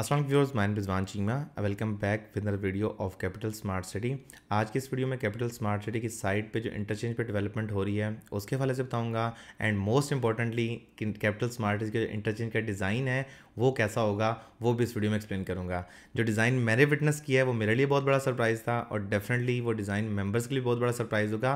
Aslam viewers माइन Rizwan Cheema welcome back with video of capital smart city आज की इस वीडियो में कैपिटल स्मार्ट सिटी की साइट पे जो इंटरचेंज पे डेवलपमेंट हो रही है उसके हवाले से बताऊंगा and most importantly capital smart city का जो इंटरचेंज का डिज़ाइन है वो कैसा होगा वो भी इस वीडियो में एक्सप्लेन करूँगा जो डिज़ाइन मैंने विटनेस किया है वो मेरे लिए बहुत बड़ा सरप्राइज़ था और डेफिनेटली वो डिज़ाइन मेंबर्स के लिए बहुत बड़ा सरप्राइज़ होगा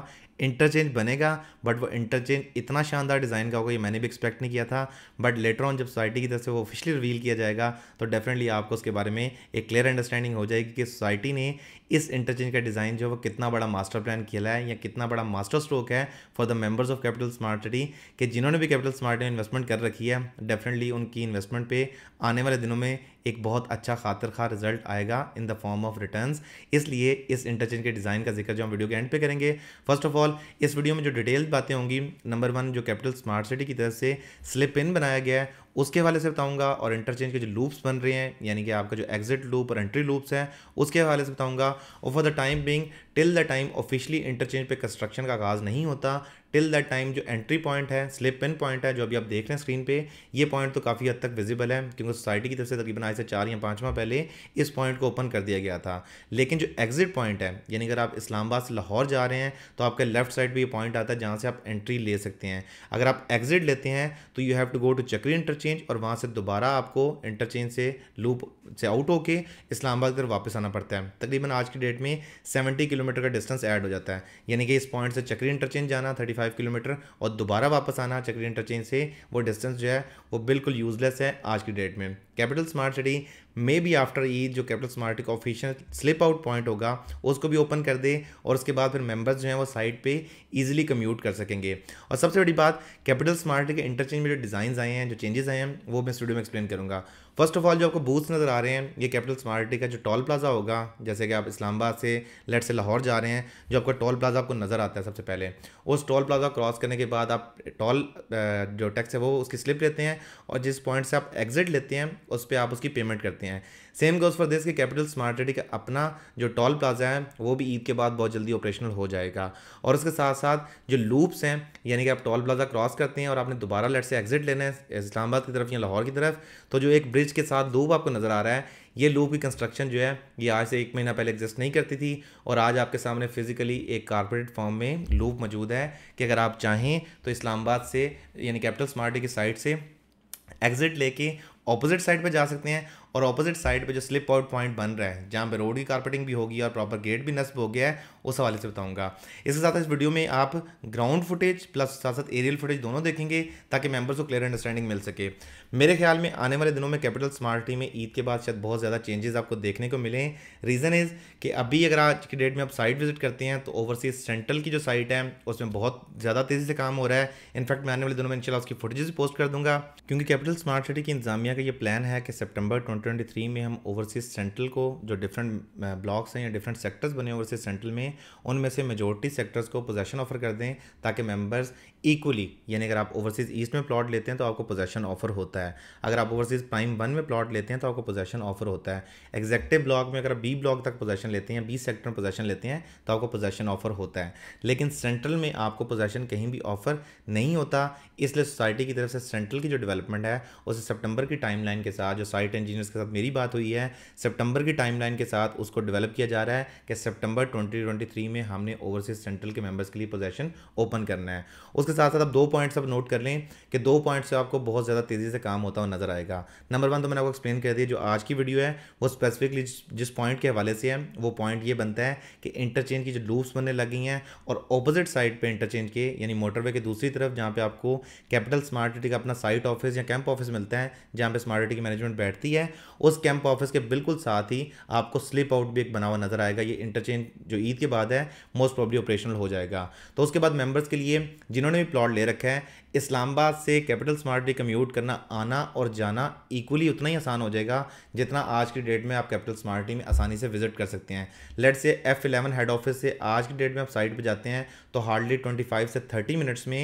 इंटरचेंज बनेगा बट वो इंटरचेंज इतना शानदार डिज़ाइन का होगा ये मैंने भी एक्सपेक्ट नहीं किया था बट लेटर ऑन जब सोसाइटी की तरफ से वो ऑफिशियली रिवील किया जाएगा तो डेफिनेटली आपको उसके बारे में एक क्लियर अंडरस्टैंडिंग हो जाएगी कि सोसाइटी ने इस इंटरचेंज का डिज़ाइन जो वो कितना बड़ा मास्टर प्लान खेला है या कितना बड़ा मास्टर स्ट्रोक है for the members of capital smart city कि जिन्होंने भी कैपिटल स्मार्ट में इन्वेस्टमेंट कर रखी है डेफिनेटली उनकी इन्वेस्टमेंट पे आने वाले दिनों में एक बहुत अच्छा खातर खा रिजल्ट आएगा in the form of return इसलिए इस इंटरचेंज के डिज़ाइन का जिक्र जो हम वीडियो के एंड पे करेंगे फर्स्ट ऑफ ऑल इस वीडियो में जो डिटेल्स बातें होंगी नंबर वन जो कैपिटल स्मार्ट सिटी की तरफ से स्लिप इन बनाया गया है उसके हवाले से बताऊंगा और इंटरचेंज के जो लूप्स बन रहे हैं यानी कि आपका जो एग्जिट लूप और एंट्री लूप्स हैं उसके हवाले से बताऊंगा over the time being till the time officially interchange पे कंस्ट्रक्शन का आगाज़ नहीं होता टिल दैट टाइम जो एंट्री पॉइंट है स्लिप पिन पॉइंट है जो अभी आप देख रहे हैं स्क्रीन पे ये पॉइंट तो काफ़ी हद तक विजिबल है क्योंकि सोसाइटी की तरफ से तकरीबन आज से चार या पाँच माह पहले इस पॉइंट को ओपन कर दिया गया था लेकिन जो एग्जिट पॉइंट है यानी अगर आप इस्लामाबाद से लाहौर जा रहे हैं तो आपके लेफ्ट साइड पर ये पॉइंट आता है जहाँ से आप एंट्री ले सकते हैं अगर आप एग्जिट लेते हैं तो you have to go to Chakri interchange और वहाँ से दोबारा आपको इंटरचेंज से लूप से आउट होकर इस्लामाबाद की तरफ वापस आना पड़ता है तकरीबन आज की डेट में सेवेंटी किलोमीटर का डिस्टेंस ऐड हो जाता है यानी कि इस पॉइंट से चक्री इंटरचेंज जाना थर्टी फाइव किलोमीटर और दोबारा वापस आना चक्री इंटरचेंज से वो डिस्टेंस जो है वो बिल्कुल यूजलेस है आज की डेट में capital smart city maybe after Eid जो कैपिटल स्मार्ट का ऑफिशियल स्लिप आउट पॉइंट होगा उसको भी ओपन कर दे और उसके बाद फिर मेंबर्स जो हैं वो साइट पे ईजिली कम्यूट कर सकेंगे और सबसे बड़ी बात कैपिटल स्मार्ट के इंटरचेंज में जो डिज़ाइन आए हैं जो चेंजेस आए हैं वो मैं स्टूडियो में एक्सप्लेन करूँगा फर्स्ट ऑफ ऑल जो आपको बूथ्स नज़र आ रहे हैं ये कैपिटल स्मार्ट सिटी का जो टॉल प्लाजा होगा जैसे कि आप इस्लामाबाद से लेट से लाहौर जा रहे हैं जो आपका टॉल प्लाजा आपको नज़र आता है सबसे पहले उस टॉल प्लाजा क्रॉस करने के बाद आप टॉल जो टैक्स है वो उसकी स्लिप लेते हैं और जिस पॉइंट से आप एग्ज़िट लेते हैं उस पर आप उसकी पेमेंट करते हैं सेम गोज़ फॉर दिस कि कैपिटल स्मार्ट सिटी का अपना जो टॉल प्लाजा है वो भी ईद के बाद बहुत जल्दी ऑपरेशनल हो जाएगा और उसके साथ साथ जो लूप्स हैं यानी कि आप टॉल प्लाजा क्रॉस करते हैं और आपने दोबारा लेट से एग्जिट लेना है इस्लामाबाद की तरफ या लाहौर की तरफ तो जो एक ब्रिज के साथ लूप आपको नज़र आ रहा है ये लूप की कंस्ट्रक्शन जो है ये आज से एक महीना पहले एग्जिस्ट नहीं करती थी और आज आपके सामने फिजिकली एक कारपोरेट फॉर्म में लूप मौजूद है कि अगर आप चाहें तो इस्लामाबाद से यानी कैपिटल स्मार्ट की साइड से एग्ज़िट लेके ऑपोजिट साइड पे जा सकते हैं और ऑपोजिट साइड पे जो स्लिप आउट पॉइंट बन रहा है जहाँ पे रोड की कारपेटिंग भी होगी और प्रॉपर गेट भी नस्ब हो गया है उस हवाले से बताऊंगा इसके साथ इस वीडियो में आप ग्राउंड फुटेज प्लस साथ साथ एरियल फुटेज दोनों देखेंगे ताकि मेंबर्स को क्लियर अंडरस्टैंडिंग मिल सके मेरे ख्याल में आने वाले दिनों में कैपिटल स्मार्ट में ईद के बाद शायद बहुत ज़्यादा चेंजेस आपको देखने को मिले हैं रीज़न इज़ कि अभी अगर आज की डेट में आप साइट विजिट करते हैं तो ओवरसीज सेंट्रल की जो साइट है उसमें बहुत ज़्यादा तेज़ी से काम हो रहा है इनफैक्ट मैं आने वाले दिनों में इनशाला उसकी भी पोस्ट कर दूंगा क्योंकि कैपिटल स्मार्ट सिटी की इंतजामिया का ये प्लान है कि सेप्टेम्बर ट्वेंटी में हम ओवरसीज सेंट्रल को जो डिफरेंट ब्लॉक्स हैं या डिफरेंट सेक्टर्स बने ओवरसीज सेंट्रल में उनमें से मेजोरिटी सेक्टर्स को पोजेशन ऑफर कर दें ताकि मेम्बर्स इक्वली यानी अगर आप ओवरसीज ईस्ट में प्लॉट लेते हैं तो आपको पोजेशन ऑफर होता है है अगर आप ओवरसीज प्राइम वन में प्लॉट लेते हैं तो आपको पोजेशन ऑफर होता है एग्जेक्टिव ब्लॉक में अगर आप बी ब्लॉक तक पोजेशन लेते हैं बी सेक्टर में पोजेशन लेते हैं तो आपको पोजेशन ऑफर होता है लेकिन सेंट्रल में आपको पोजेशन कहीं भी ऑफर नहीं होता इसलिए सोसाइटी की तरफ से सेंट्रल की जो डेवलपमेंट है उसे सितंबर की टाइम के साथ जो साइट इंजीनियर्स के साथ मेरी बात हुई है सितंबर की टाइम के साथ उसको डेवलप किया जा रहा है कि सितंबर ट्वेंटी में हमने ओवरसीज सेंट्रल के मेंबर्स के लिए पोजेशन ओपन करना है उसके साथ साथ आप दो पॉइंट्स अब नोट कर लें कि दो पॉइंट्स से आपको बहुत ज़्यादा तेज़ी से काम काम होता हुआ नजर आएगा नंबर वन तो मैंने आपको एक्सप्लेन कर दिया जो आज की वीडियो है वो स्पेसिफिकली जिस पॉइंट के हवाले से है वो पॉइंट ये बनता है कि इंटरचेंज की जो लूप्स बनने लगी हैं और अपोजिट साइड पर इंटरचेंज के यानी मोटरवे के दूसरी तरफ जहाँ पे आपको कैपिटल स्मार्ट सिटी का अपना साइट ऑफिस या कैंप ऑफिस मिलता है जहाँ पे स्मार्ट सिटी की मैनेजमेंट बैठती है उस कैंप ऑफिस के बिल्कुल साथ ही आपको स्लिप आउट भी एक बना हुआ नजर आएगा ये इंटरचेंज जो ईद के बाद है मोस्ट प्रॉब्ली ऑपरेशनल हो जाएगा तो उसके बाद मेंबर्स के लिए जिन्होंने भी प्लॉट ले रखा है इस्लामाबाद से कैपिटल स्मार्ट कम्यूट करना आना और जाना इक्वली उतना ही आसान हो जाएगा जितना आज की डेट में आप कैपिटल स्मार्ट में आसानी से विजिट कर सकते हैं लेट से एफ इलेवन हेड ऑफिस से आज की डेट में आप साइट पर जाते हैं तो हार्डली ट्वेंटी फाइव से थर्टी मिनट्स में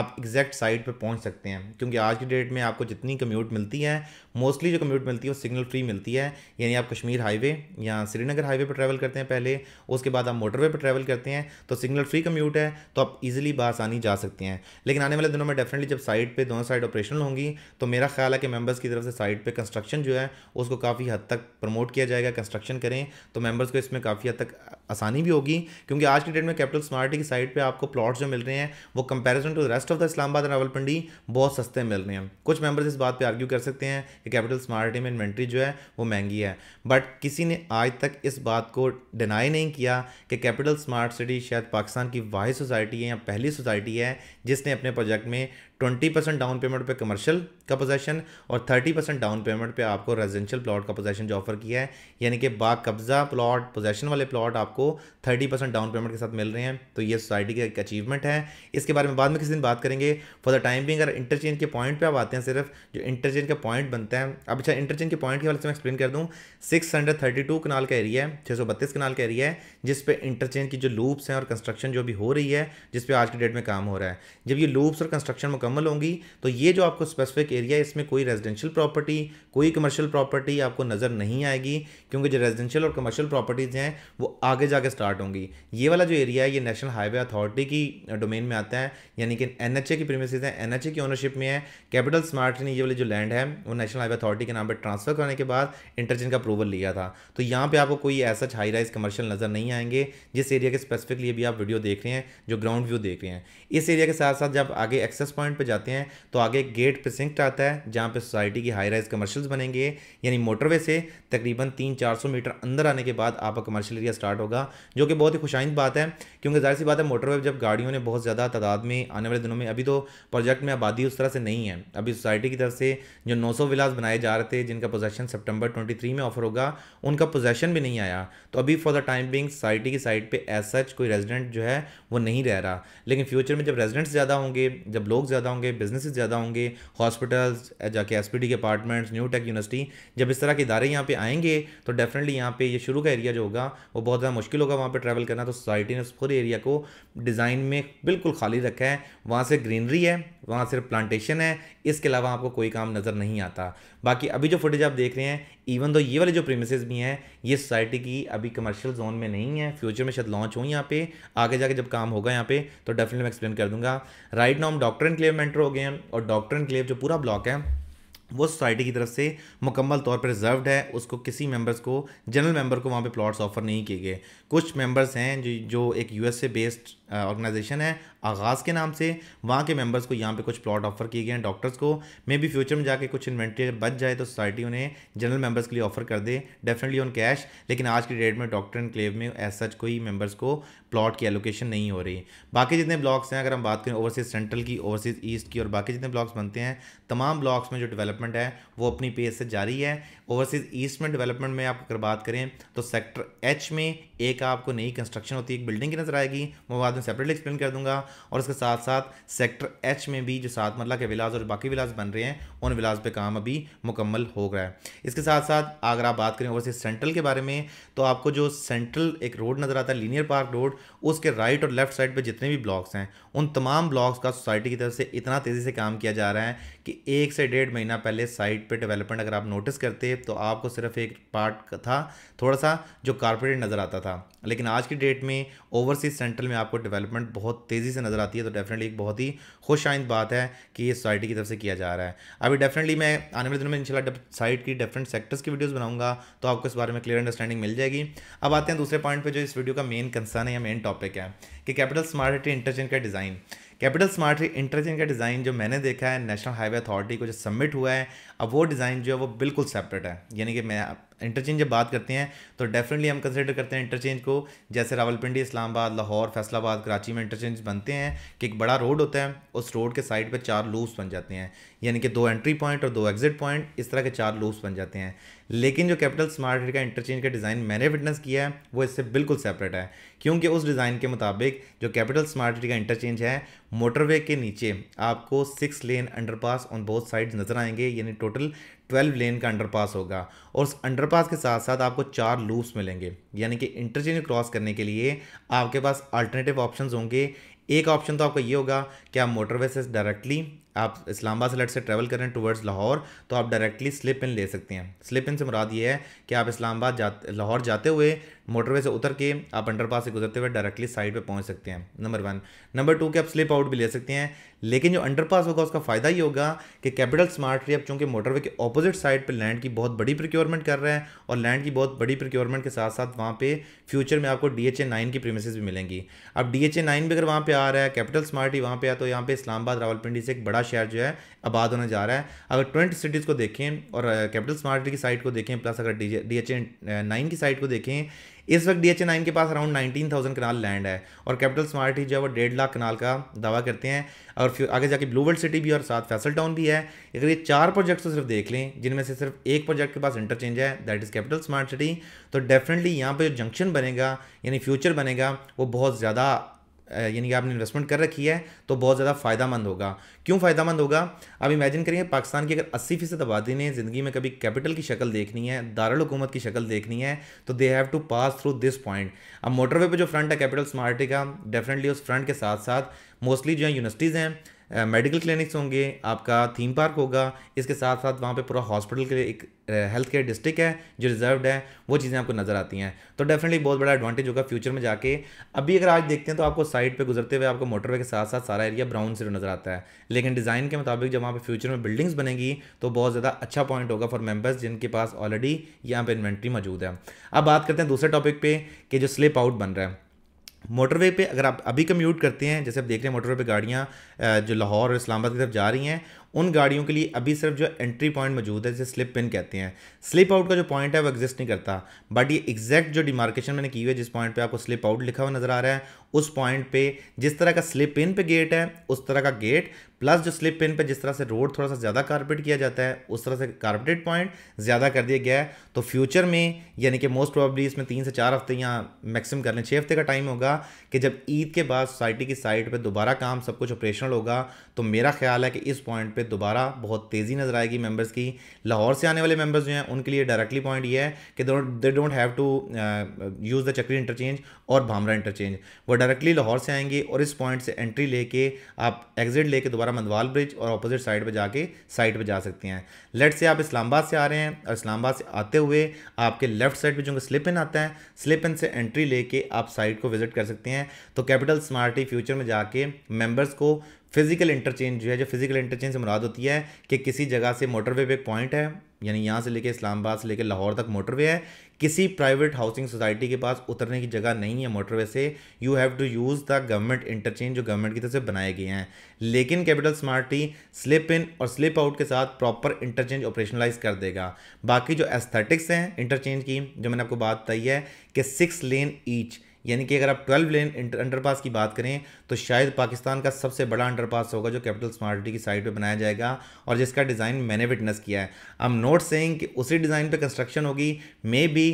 आप एग्जैक्ट साइट पर पहुँच सकते हैं क्योंकि आज की डेट में आपको जितनी कम्यूट मिलती है मोस्टली जो कम्यूट मिलती है वो सिग्नल फ्री मिलती है यानी आप कश्मीर हाईवे या श्रीनगर हाईवे पर ट्रैवल करते हैं पहले उसके बाद आप मोटरवे पर ट्रैवल करते हैं तो सिग्नल फ्री कम्यूट है तो आप इजीली बआसानी जा सकते हैं लेकिन आने वाले दिनों में डेफिनेटली जब साइट पे दोनों साइड ऑपरेशनल होंगी तो मेरा ख्याल है कि मेंबर्स की तरफ से साइड पे कंस्ट्रक्शन जो है उसको काफ़ी हद तक प्रमोट किया जाएगा कंस्ट्रक्शन करें तो मेंबर्स को इसमें काफ़ी हद तक आसानी भी होगी क्योंकि आज की डेट में कैपिटल स्मार्टी की साइट पे आपको प्लॉट्स जो मिल रहे हैं वो comparison to rest of the Islamabad Rawalpindi बहुत सस्ते मिल रहे हैं कुछ मेंबर्स इस बात पे आर्ग्यू कर सकते हैं कि कैपिटल स्मार्टी में इन्वेंट्री जो है वो महंगी है बट किसी ने आज तक इस बात को डिनाई नहीं किया कि कैपिटल स्मार्ट सिटी शायद पाकिस्तान की वाहि सोसाइटी है या पहली सोसाइटी है जिसने अपने प्रोजेक्ट में ट्वेंटी परसेंट डाउन पेमेंट पे कमर्शियल का पोजेशन और थर्टी परसेंट डाउन पेमेंट पे आपको रेजिडेंशियल प्लॉट का पोजेशन जो ऑफर किया है यानी कि बा कब्ज़ा प्लॉट पोजेशन वाले प्लॉट आप आपको थर्टी परसेंट डाउन पेमेंट के साथ मिल रहे हैं तो ये सोसाइटी का एक अचीवमेंट है इसके बारे में बाद में किसी दिन बात करेंगे फॉर द टाइम भी अगर इंटरचेंज के पॉइंट पर आप आते हैं सिर्फ जो इंटरचेंज का पॉइंट बनता है अब अच्छा इंटरचेंज के पॉइंट के से मैं एक्सप्लेन कर दूँ six hundred thirty two kanal का एरिया है छः सौ बत्तीस कनाल का एरिया है जिसपे इंटरचेंज की जो लूप्स हैं और कंस्ट्रक्शन जो भी हो रही है जिसपे आज के डेट में काम हो रहा है जब ये लूप्स और कंस्ट्रक्शन मुकम्मल होंगी तो ये जो आपको स्पेसिफिक एरिया है इसमें कोई रेजिडेंशियल प्रॉपर्टी कोई कमर्शियल प्रॉपर्टी आपको नज़र नहीं आएगी क्योंकि जो रेजिडेंशियल और कमर्शियल प्रॉपर्टीज़ हैं वो आगे आगे जाके स्टार्ट होंगी ये वाला जो एरिया है ये नेशनल हाईवे अथॉरिटी की डोमेन में आता है यानी कि एन की प्रीमिसेज है एन की ओनरशिप में है कैपिटल स्मार्ट ने ये वाली जो लैंड है वो नेशनल हाईवे अथॉरिटी के नाम पर ट्रांसफर करने के बाद इंटरचेंज का अप्रूवल लिया था तो यहाँ पर आपको कोई ऐसा हाई राइज कमर्शियल नज़र नहीं आएंगे जिस एरिया के स्पेसिफिकली अभी आप वीडियो देख रहे हैं जो ग्राउंड व्यू देख रहे हैं इस एरिया के साथ साथ जब आगे एक्सेस पॉइंट पर जाते हैं तो आगे गेट प्रिसिंक्ट आता है जहाँ पर सोसाइटी की हाई राइज कमर्शियल्स बनेंगे यानी मोटरवे से तकरीबन तीन चार सौ मीटर अंदर आने के बाद आपका कमर्शियल एरिया स्टार्ट होगा होगा जो कि बहुत ही खुशाइंद बात है क्योंकि जाहिर सी बात है मोटरवे जब गाड़ियों ने बहुत ज़्यादा तादाद में आने वाले दिनों में अभी तो प्रोजेक्ट में आबादी उस तरह से नहीं है अभी सोसाइटी की तरफ से जो नौ सौ विलास बनाए जा रहे थे जिनका पोजेशन सेप्टेम्बर ट्वेंटी में ऑफर होगा उनका पोजेशन भी नहीं आया तो अभी for the time being society की साइड पर एज सच कोई रेजिडेंट जो है वो नहीं रह रहा लेकिन फ्यूचर में जब रेजिडेंट्स ज़्यादा होंगे जब लोग ज़्यादा होंगे बिजनेस ज़्यादा होंगे हॉस्पिटल्स जाके एस के अपार्टमेंट्स न्यू टेक यूनिवर्सिटी जब इस तरह के इदारे यहाँ पे आएंगे तो डेफिनेटली यहाँ पर ये शुरू का एरिया जो होगा वो बहुत ज़्यादा मुश्किल होगा वहाँ पर ट्रैवल करना तो सोसाइटी ने उस पूरे एरिया को डिज़ाइन में बिल्कुल खाली रखा है वहाँ से ग्रीनरी है वहाँ सिर्फ प्लांटेशन है इसके अलावा आपको कोई काम नज़र नहीं आता बाकी अभी जो फुटेज आप देख रहे हैं इवन तो ये वाले जो प्रेमिसेस भी हैं ये सोसाइटी की अभी कमर्शियल जोन में नहीं है फ्यूचर में शायद लॉन्च हो यहाँ पे आगे जाके जब काम होगा यहाँ पे तो डेफिनेटली मैं एक्सप्लेन कर दूंगा राइट नाउ हम डॉक्टर क्लेव मेंटर हो गए हैं और डॉक्टर एंड क्लेव जो पूरा ब्लॉक है वो सोसाइटी की तरफ से मुकम्मल तौर पर रिजर्वड है उसको किसी मेंबर्स को जनरल मेंबर को वहाँ पे प्लॉट्स ऑफर नहीं किए गए कुछ मेंबर्स हैं जो जो एक यूएसए बेस्ड ऑर्गेनाइजेशन है आगाज़ के नाम से वहाँ के मेंबर्स को यहाँ पे कुछ प्लॉट ऑफर किए गए हैं डॉक्टर्स को मे बी फ्यूचर में जाके कुछ इन्वेंट्री बच जाए तो सोसाइटी उन्हें जनरल मेंबर्स के लिए ऑफर कर दे डेफिनेटली ऑन कैश लेकिन आज की डेट में डॉक्टर एंड क्लेव में एज सच कोई मेंबर्स को प्लॉट की एलोकेशन नहीं हो रही बाकी जितने ब्लॉक्स हैं अगर हम बात करें ओवरसीज सेंट्रल की ओवरसीज ईस्ट की और बाकी जितने ब्लॉक्स बनते हैं तमाम ब्लॉक्स में जो डेवलपमेंट है वो अपनी पेज से जारी है ओवरसीज ईस्ट में डेवलपमेंट में आप अगर बात करें तो सेक्टर एच में एक आपको नई कंस्ट्रक्शन होती है एक बिल्डिंग की नज़र आएगी वो बाद में सेपरेटली एक्सप्लेन कर दूंगा और उसके साथ साथ सेक्टर एच में भी जो सात मरला के विलास और बाकी विलास बन रहे हैं उन विलास पे काम अभी मुकम्मल हो गया है इसके साथ साथ अगर आप बात करें ओवरसीज सेंट्रल के बारे में तो आपको जो सेंट्रल एक रोड नज़र आता है लीनियर पार्क रोड उसके राइट और लेफ्ट साइड पर जितने भी ब्लॉक्स हैं उन तमाम ब्लॉक्स का सोसाइटी की तरफ से इतना तेज़ी से काम किया जा रहा है कि एक से डेढ़ महीना पहले साइट पर डेवलपमेंट अगर आप नोटिस करते तो आपको सिर्फ एक पार्ट था थोड़ा सा जो कारपोरेट नज़र आता था लेकिन आज की डेट में ओवरसीज सेंट्रल में आपको डेवलपमेंट बहुत तेज़ी से नज़र आती है तो डेफिनेटली एक बहुत ही खुश आइंद बात है कि ये सोसाइटी की तरफ से किया जा रहा है अभी डेफिनेटली मैं आने वाले दिनों में इनशाला साइट की डिफरेंट सेक्टर्स की वीडियोज़ बनाऊंगा तो आपको इस बारे में क्लियर अंडरस्टैंडिंग मिल जाएगी अब आते हैं दूसरे पॉइंट पर जो इस वीडियो का मेन कंसर्न है या मेन टॉपिक है कि कैपिटल स्मार्ट सिटी इंटरचेंज का डिज़ाइन कैपिटल स्मार्ट इंटरचेंज का डिज़ाइन जो मैंने देखा है नेशनल हाईवे अथॉरिटी को जो सबमिट हुआ है अब वो डिज़ाइन जो है वो बिल्कुल सेपरेट है यानी कि मैं इंटरचेंज जब बात करते हैं तो डेफिनेटली हम कंसिडर करते हैं इंटरचेंज को जैसे रावलपिंडी इस्लामाबाद लाहौर फैसलाबाद कराची में इंटरचेंज बनते हैं कि एक बड़ा रोड होता है उस रोड के साइड पर चार लूस बन जाते हैं यानी कि दो एंट्री पॉइंट और दो एग्जिट पॉइंट इस तरह के चार लूस बन जाते हैं लेकिन जो कैपिटल स्मार्ट का इंटरचेंज का डिज़ाइन मैंने फिटनेस किया है वो इससे बिल्कुल सेपरेट है क्योंकि उस डिज़ाइन के मुताबिक जो कैपिटल स्मार्ट का इंटरचेंज है मोटरवे के नीचे आपको six lane underpass on both side नज़र आएंगे यानी टोटल ट्वेल्व लेन का अंडरपास होगा और उस अंडरपास के साथ साथ आपको चार लूप्स मिलेंगे यानी कि इंटरचेंज क्रॉस करने के लिए आपके पास अल्टरनेटिव ऑप्शन होंगे एक ऑप्शन तो आपका ये होगा कि आप मोटरवे से डायरेक्टली आप इस्लामाबाद से लट से ट्रैवल करें टुवर्ड्स लाहौर तो आप डायरेक्टली स्लिप इन ले सकते हैं स्लिप इन से मुराद ये है कि आप इस्लामाबाद जाते लाहौर जाते हुए मोटरवे से उतर के आप अंडरपास से गुजरते हुए डायरेक्टली साइड पे पहुंच सकते हैं नंबर वन नंबर टू के आप स्लिप आउट भी ले सकते हैं लेकिन जो अंडरपास होगा उसका फ़ायदा ही होगा कि कैपिटल स्मार्ट ट्री अब चूँकि मोटरवे के अपोजिट साइड पर लैंड की बहुत बड़ी प्रिक्योरमेंट कर रहे हैं और लैंड की बहुत बड़ी प्रिक्योरमेंट के साथ साथ वहाँ पर फ्यूचर में आपको डी एच ए नाइन की प्रीमिस भी मिलेंगी अब डी एच ए नाइन भी अगर वहाँ पर आ रहा है कैपिटल स्मार्ट ही वहाँ पर आया तो यहाँ पर इस्लामाबाद रावलपिंडी से एक बड़ा शहर जो है आबाद होने जा रहा है अगर ट्वेंट सिटीज़ को देखें और कैपिटल स्मार्ट की साइट को देखें प्लस अगर डी एच ए नाइन की साइट को देखें इस वक्त डी नाइन के पास around nineteen thousand kanal land है और कैपिटल स्मार्ट ही जो है वो डेढ़ लाख कनाल का दावा करते हैं और फिर आगे जाके ब्लू वर्ल्ड सिटी भी और साथ फैसल टाउन भी है अगर ये चार प्रोजेक्ट्स तो सिर्फ देख लें जिनमें से सिर्फ एक प्रोजेक्ट के पास इंटरचेंज है that is capital smart city तो डेफिनेटली यहाँ पर जो जंक्शन बनेगा यानी फ्यूचर बनेगा वो बहुत ज़्यादा यानी कि आपने इन्वेस्टमेंट कर रखी है तो बहुत ज़्यादा फ़ायदा मंद होगा क्यों फ़ायदा मंद होगा आप इमेजिन करिए पाकिस्तान की अगर अस्सी फीसद आबादी ने ज़िंदगी में कभी कैपिटल की शक्ल देखनी है दारुल की शक्ल देखनी है तो they have to pass through this point अब मोटरवे पर जो फ्रंट है कैपिटल स्मार्टी का डेफिनेटली उस फ्रंट के साथ साथ मोस्टली जो यूनिवर्सिटीज़ हैं मेडिकल क्लिनिक्स होंगे आपका थीम पार्क होगा इसके साथ साथ वहाँ पे पूरा हॉस्पिटल के लिए एक हेल्थ केयर डिस्ट्रिक्ट है जो रिजर्व्ड है वो चीज़ें आपको नज़र आती हैं तो डेफिनेटली बहुत बड़ा एडवांटेज होगा फ्यूचर में जाके अभी अगर आज देखते हैं तो आपको साइड पे गुजरते हुए आपको मोटरवे के साथ साथ सारा एरिया ब्राउन से नज़र आता है लेकिन डिज़ाइन के मुताबिक जब वहाँ पर फ्यूचर में बिल्डिंग्स बनेंगी तो बहुत ज़्यादा अच्छा पॉइंट होगा फॉर मेम्बर्स जिनके पास ऑलरेडी यहाँ पर इन्वेंट्री मौजूद है अब बात करते हैं दूसरे टॉपिक पर कि जो स्लिप आउट बन रहा है मोटरवे पे अगर आप अभी कम्यूट करते हैं जैसे आप देख रहे हैं मोटरवे पे गाड़ियाँ जो लाहौर और इस्लामाबाद की तरफ जा रही हैं उन गाड़ियों के लिए अभी सिर्फ जो एंट्री पॉइंट मौजूद है जिसे स्लिप पिन कहते हैं स्लिप आउट का जो पॉइंट है वो एग्जिस्ट नहीं करता बट ये एग्जैक्ट जो डिमार्केशन मैंने की हुई है जिस पॉइंट पे आपको स्लिप आउट लिखा हुआ नजर आ रहा है उस पॉइंट पे जिस तरह का स्लिप इन पे गेट है उस तरह का गेट प्लस जो स्लिप इन पे जिस तरह से रोड थोड़ा सा ज़्यादा कार्पेट किया जाता है उस तरह से कार्पेटेड पॉइंट ज़्यादा कर दिया गया है तो फ्यूचर में यानी कि मोस्ट प्रोबेबली इसमें तीन से चार हफ्ते या मैक्सिमम कर लें छः हफ्ते का टाइम होगा कि जब ईद के बाद सोसाइटी की साइड पर दोबारा काम सब कुछ ऑपरेशनल होगा तो मेरा ख्याल है कि इस पॉइंट पर पे दोबारा बहुत तेज़ी नज़र आएगी मेंबर्स की लाहौर से आने वाले मेंबर्स जो हैं उनके लिए डायरेक्टली पॉइंट ये है कि they don't have to use the Chakri interchange और भामरा इंटरचेंज वो डायरेक्टली लाहौर से आएंगे और इस पॉइंट से एंट्री लेके आप एग्जिट लेके दोबारा मंदवाल ब्रिज और अपोजिट साइड पर जाके साइड पर जा सकते हैं लेट से आप इस्लामाबाद से आ रहे हैं और इस्लामाबाद से आते हुए आपके लेफ्ट साइड पर जो स्लिप इन आता है स्लिप इन से एंट्री लेके आप साइट को विजिट कर सकते हैं तो कैपिटल स्मार्टी फ्यूचर में जाके मेंबर्स को फिजिकल इंटरचेंज जो है जो फिजिकल इंटरचेंज से मुराद होती है कि किसी जगह से मोटरवे पे पॉइंट है यानी यहाँ से लेके इस्लामाबाद से लेके लाहौर तक मोटरवे है किसी प्राइवेट हाउसिंग सोसाइटी के पास उतरने की जगह नहीं है मोटरवे से you have to use the government interchange जो गवर्नमेंट की तरफ से बनाए गए हैं लेकिन कैपिटल स्मार्टी स्लिप इन और स्लिप आउट के साथ प्रॉपर इंटरचेंज ऑपरेशनलाइज कर देगा बाकी जो एस्थेटिक्स हैं इंटरचेंज की जो मैंने आपको बात बताई है कि सिक्स लेन ईच यानी कि अगर आप ट्वेल्व लेन अंडरपास की बात करें तो शायद पाकिस्तान का सबसे बड़ा अंडरपास होगा जो कैपिटल स्मार्ट सिटी की साइड पर बनाया जाएगा और जिसका डिज़ाइन मैंने विटनेस किया है आई नोट सेइंग कि उसी डिज़ाइन पर कंस्ट्रक्शन होगी मे बी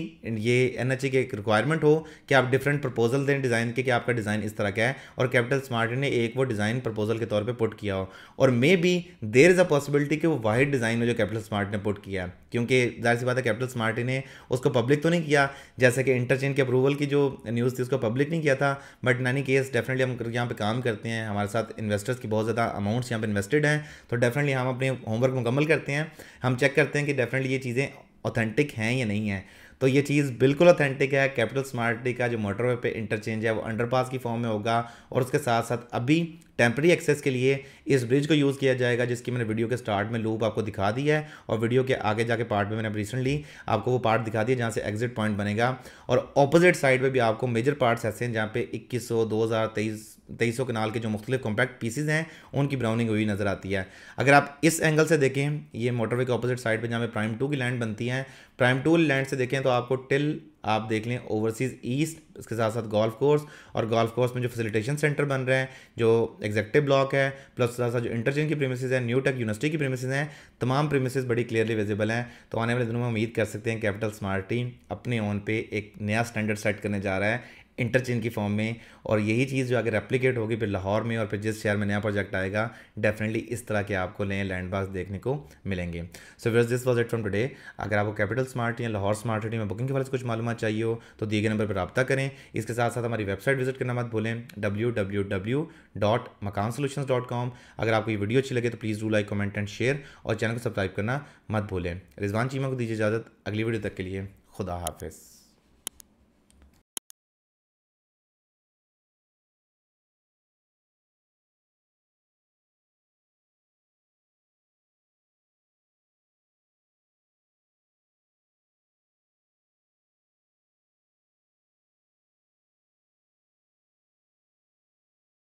ये एन की एक रिक्वायरमेंट हो कि आप डिफरेंट प्रपोजल दें डिज़ाइन के कि आपका डिज़ाइन इस तरह का है और कैपिटल स्मार्ट ने एक वो डिज़ाइन प्रपोजल के तौर पर पुट किया हो और maybe there is a possibility कि वो वाहिद डिज़ाइन में जो कैपिटल स्मार्ट ने पुट किया क्योंकि जाहिर सी बात है कैपिटल स्मार्ट ने उसको पब्लिक तो नहीं किया जैसे कि इंटरचेंज के अप्रूवल की जो न्यूज़ थी को पब्लिक नहीं किया था but in any case definitely हम यहाँ पे काम करते हैं हमारे साथ इन्वेस्टर्स की बहुत ज़्यादा अमाउंट्स यहाँ पे इन्वेस्टेड हैं तो डेफिनेटली हम अपने होमवर्क मुकम्मल करते हैं हम चेक करते हैं कि डेफिनेटली ये चीज़ें ऑथेंटिक हैं या नहीं हैं तो ये चीज़ बिल्कुल ऑथेंटिक है कैपिटल स्मार्ट सिटी का जो मोटरवे पे इंटरचेंज है वो अंडरपास की फॉर्म में होगा और उसके साथ साथ अभी टेम्प्रेरी एक्सेस के लिए इस ब्रिज को यूज़ किया जाएगा जिसकी मैंने वीडियो के स्टार्ट में लूप आपको दिखा दी है और वीडियो के आगे जाके पार्ट में मैंने रिसेंटली आपको वो पार्ट दिखा दिया जहाँ से एग्जिट पॉइंट बनेगा और ऑपोजिट साइड पर भी आपको मेजर पार्ट्स ऐसे हैं जहाँ पे इक्कीस सौ तेईस सौ कनाल के जो मुख्तलिफ कॉम्पैक्ट पीसीज हैं उनकी ब्राउनिंग हुई नज़र आती है अगर आप इस एंगल से देखें ये मोटरवे के अपोजिट साइड पे जहाँ पे प्राइम टू की लैंड बनती है प्राइम टू लैंड से देखें तो आपको टिल आप देख लें ओवरसीज़ ईस्ट इसके साथ साथ गोल्फ कोर्स और गोल्फ कोर्स में जो फैसिलिटेशन सेंटर बन रहे हैं जो एग्जेक्टिव ब्लॉक है प्लस साथ साथ जो इंटरचेंज की प्रेमिसेस हैं न्यू टेक यूनिवर्सिटी की प्रेमिसेस हैं तमाम प्रेमिसेस बड़ी क्लियरली विजिबल हैं तो आने वाले दिनों में उम्मीद कर सकते हैं कैपिटल स्मार्ट टीम अपने ओन पे एक नया स्टैंडर्ड सेट करने जा रहा है इंटरचेंज की फॉर्म में और यही चीज़ जो आगे रेप्लीकेट होगी फिर लाहौर में और फिर जिस शहर में नया प्रोजेक्ट आएगा डेफिनेटली इस तरह के आपको नए लैंडमार्क्स देखने को मिलेंगे सो फिर this was it from today अगर आपको कैपिटल स्मार्ट या लाहौर स्मार्ट सिटी में बुकिंग के बारे में कुछ मालूम चाहिए हो तो दिए गए नंबर पर रबा करें इसके साथ साथ हमारी वेबसाइट विजिट करना मत भूलें W W W dot Makaan dot com अगर आपको ये वीडियो अच्छी लगे तो please do like comment and share और चैनल को सब्सक्राइब करना मत भूलें रिजवान चीमा को दीजिए इजाज़त अगली वीडियो तक के लिए खुदा हाफिज़